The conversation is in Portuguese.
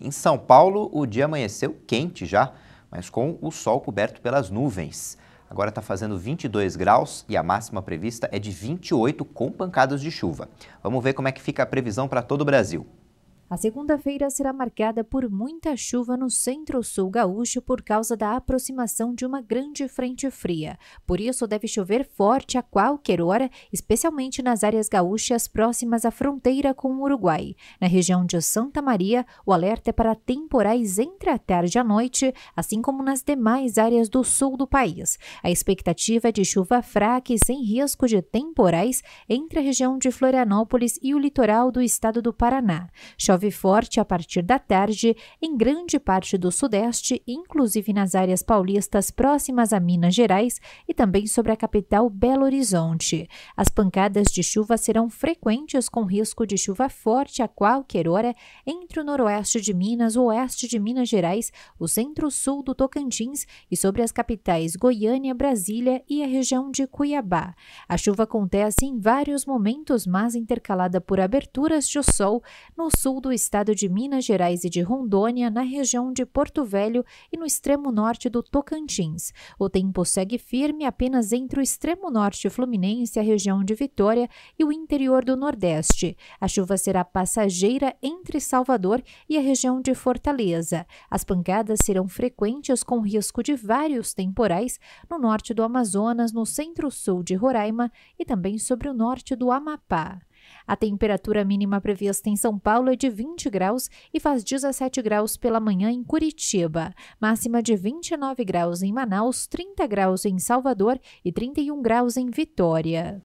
Em São Paulo, o dia amanheceu quente já, mas com o sol coberto pelas nuvens. Agora está fazendo 22 graus e a máxima prevista é de 28 com pancadas de chuva. Vamos ver como é que fica a previsão para todo o Brasil. A segunda-feira será marcada por muita chuva no centro-sul gaúcho por causa da aproximação de uma grande frente fria. Por isso, deve chover forte a qualquer hora, especialmente nas áreas gaúchas próximas à fronteira com o Uruguai. Na região de Santa Maria, o alerta é para temporais entre a tarde e a noite, assim como nas demais áreas do sul do país. A expectativa é de chuva fraca e sem risco de temporais entre a região de Florianópolis e o litoral do estado do Paraná. Chove Chove forte a partir da tarde em grande parte do Sudeste, inclusive nas áreas paulistas próximas a Minas Gerais e também sobre a capital Belo Horizonte. As pancadas de chuva serão frequentes com risco de chuva forte a qualquer hora entre o noroeste de Minas, o oeste de Minas Gerais, o centro-sul do Tocantins e sobre as capitais Goiânia, Brasília e a região de Cuiabá. A chuva acontece em vários momentos, mas intercalada por aberturas de sol no sul do do estado de Minas Gerais e de Rondônia, na região de Porto Velho e no extremo norte do Tocantins. O tempo segue firme apenas entre o extremo norte fluminense, a região de Vitória e o interior do Nordeste. A chuva será passageira entre Salvador e a região de Fortaleza. As pancadas serão frequentes com risco de vários temporais no norte do Amazonas, no centro-sul de Roraima e também sobre o norte do Amapá. A temperatura mínima prevista em São Paulo é de 20 graus e faz 17 graus pela manhã em Curitiba, máxima de 29 graus em Manaus, 30 graus em Salvador e 31 graus em Vitória.